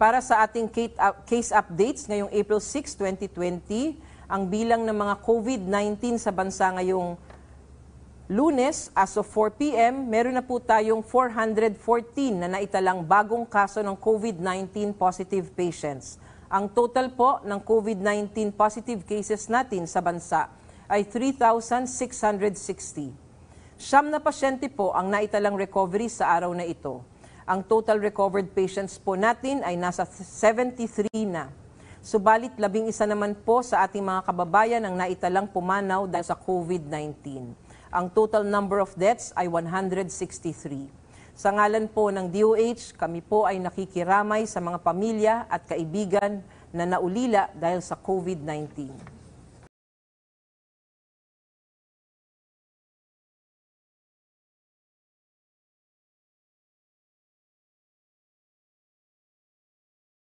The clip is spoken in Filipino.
Para sa ating case updates ngayong April 6, 2020, ang bilang ng mga COVID-19 sa bansa ngayong Lunes, as of 4 p.m., meron na po tayong 414 na naitalang bagong kaso ng COVID-19 positive patients. Ang total po ng COVID-19 positive cases natin sa bansa ay 3,660. Siyam na pasyente po ang naitalang recovery sa araw na ito. Ang total recovered patients po natin ay nasa 73 na. Subalit labing isa naman po sa ating mga kababayan ang naitalang pumanaw dahil sa COVID-19. Ang total number of deaths ay 163. Sa ngalan po ng DOH, kami po ay nakikiramay sa mga pamilya at kaibigan na naulila dahil sa COVID-19.